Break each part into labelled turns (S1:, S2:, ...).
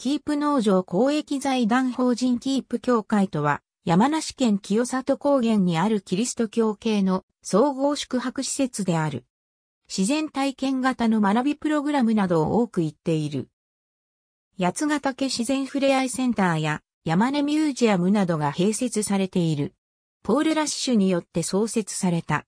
S1: キープ農場公益財団法人キープ協会とは、山梨県清里高原にあるキリスト教系の総合宿泊施設である。自然体験型の学びプログラムなどを多く行っている。八ヶ岳自然ふれあいセンターや山根ミュージアムなどが併設されている。ポール・ラッシュによって創設された。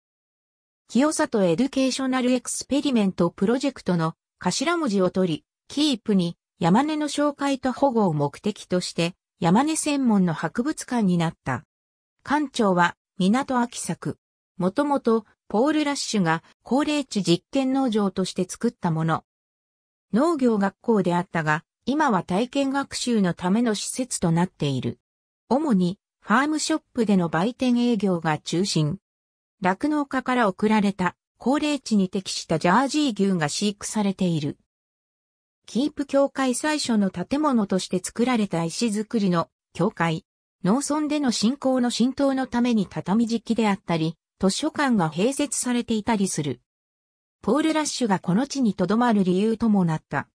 S1: 清里エデュケーショナルエクスペリメントプロジェクトの頭文字を取り、キープに山根の紹介と保護を目的として、山根専門の博物館になった。館長は、港秋作。もともと、ポール・ラッシュが高齢地実験農場として作ったもの。農業学校であったが、今は体験学習のための施設となっている。主に、ファームショップでの売店営業が中心。酪農家から送られた高齢地に適したジャージー牛が飼育されている。キープ教会最初の建物として作られた石造りの教会。農村での信仰の浸透のために畳敷きであったり、図書館が併設されていたりする。ポール・ラッシュがこの地に留まる理由ともなった。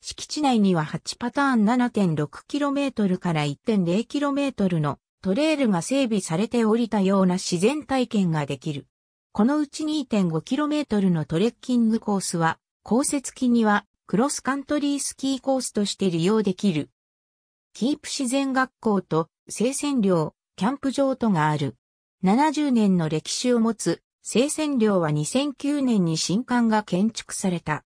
S1: 敷地内には8パターン 7.6km から 1.0km のトレールが整備されておりたような自然体験ができる。このうち 2.5km のトレッキングコースは、降雪期にはクロスカントリースキーコースとして利用できる。キープ自然学校と生鮮寮、キャンプ場とがある。70年の歴史を持つ生鮮寮は2009年に新館が建築された。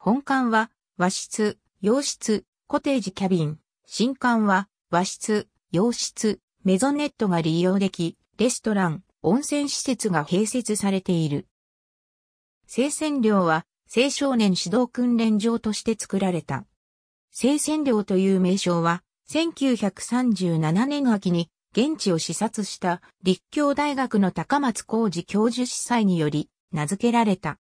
S1: 本館は和室、洋室、コテージキャビン。新館は和室、洋室、メゾネットが利用でき、レストラン、温泉施設が併設されている。生鮮寮は青少年指導訓練場として作られた。青仙寮という名称は、1937年秋に現地を視察した立教大学の高松浩二教授司祭により名付けられた。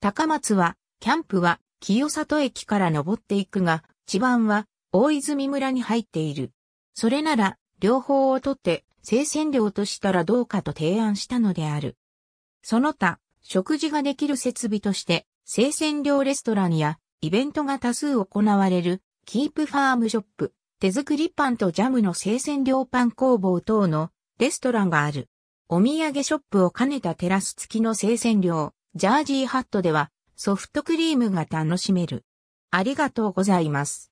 S1: 高松は、キャンプは清里駅から登っていくが、地盤は大泉村に入っている。それなら、両方をとって、青仙寮としたらどうかと提案したのである。その他、食事ができる設備として、生鮮料レストランやイベントが多数行われる、キープファームショップ、手作りパンとジャムの生鮮料パン工房等のレストランがある。お土産ショップを兼ねたテラス付きの生鮮料、ジャージーハットではソフトクリームが楽しめる。ありがとうございます。